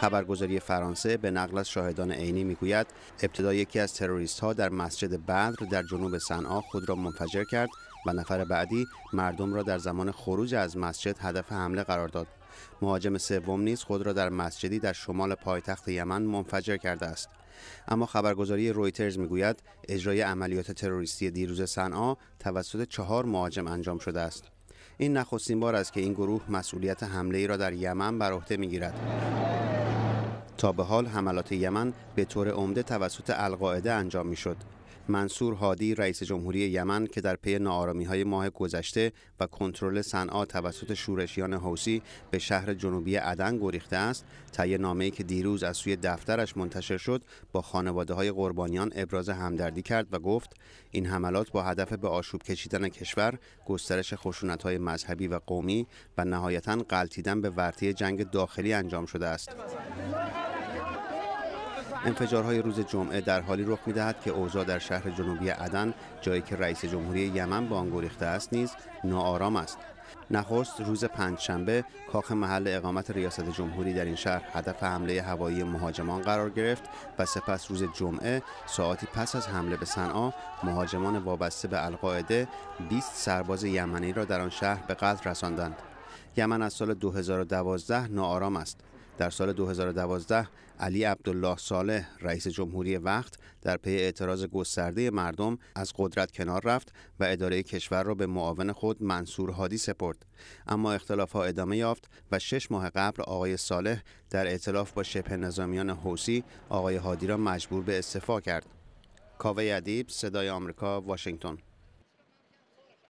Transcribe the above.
خبرگزاری فرانسه به نقل از شاهدان عینی میگوید ابتدا یکی از تروریست ها در مسجد بدر در جنوب صنعا خود را منفجر کرد و نفر بعدی مردم را در زمان خروج از مسجد هدف حمله قرار داد مهاجم سوم نیز خود را در مسجدی در شمال پایتخت یمن منفجر کرده است اما خبرگزاری رویترز میگوید اجرای عملیات تروریستی دیروز صنعا توسط چهار مهاجم انجام شده است این نخستین بار است که این گروه مسئولیت حمله ای را در یمن بر عهده میگیرد تا به حال حملات یمن به طور عمده توسط القاعده انجام شد. منصور هادی رئیس جمهوری یمن که در پی نارامی های ماه گذشته و کنترل صنعا توسط شورشیان حوسی به شهر جنوبی عدن گریخته است طی نامه‌ای که دیروز از سوی دفترش منتشر شد با خانواده های قربانیان ابراز همدردی کرد و گفت این حملات با هدف به آشوب کشیدن کشور گسترش خشونت های مذهبی و قومی و نهایتا قلتیدن به ورطه جنگ داخلی انجام شده است انفجارهای روز جمعه در حالی رخ میدهد که اوضاع در شهر جنوبی عدن جایی که رئیس جمهوری یمن به آن گریخته است نیز ناآرام است نخست روز پنجشنبه کاخ محل اقامت ریاست جمهوری در این شهر هدف حمله هوایی مهاجمان قرار گرفت و سپس روز جمعه ساعتی پس از حمله به صنعا مهاجمان وابسته به القاعده 20 سرباز یمنی را در آن شهر به قتل رساندند یمن از سال 2012 ناآرام است در سال 2012 علی عبدالله صالح رئیس جمهوری وقت در پی اعتراض گسترده مردم از قدرت کنار رفت و اداره کشور را به معاون خود منصور هادی سپرد اما اختلاف ها ادامه یافت و شش ماه قبل آقای صالح در اعتلاف با شبه نظامیان حوسی آقای هادی را مجبور به استعفا کرد کاوه ادیب صدای آمریکا واشنگتن